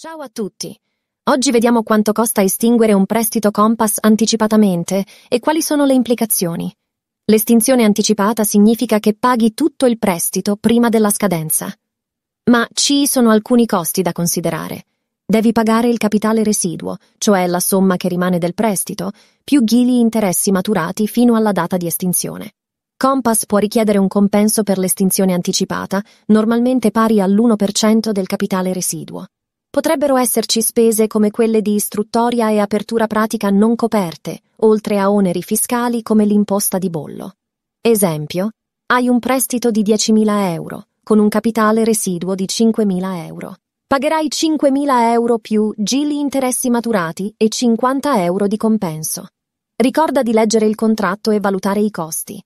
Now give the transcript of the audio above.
Ciao a tutti! Oggi vediamo quanto costa estinguere un prestito Compass anticipatamente e quali sono le implicazioni. L'estinzione anticipata significa che paghi tutto il prestito prima della scadenza. Ma ci sono alcuni costi da considerare. Devi pagare il capitale residuo, cioè la somma che rimane del prestito, più gli interessi maturati fino alla data di estinzione. Compass può richiedere un compenso per l'estinzione anticipata, normalmente pari all'1% del capitale residuo potrebbero esserci spese come quelle di istruttoria e apertura pratica non coperte, oltre a oneri fiscali come l'imposta di bollo. Esempio, hai un prestito di 10.000 euro, con un capitale residuo di 5.000 euro. Pagherai 5.000 euro più gili interessi maturati e 50 euro di compenso. Ricorda di leggere il contratto e valutare i costi.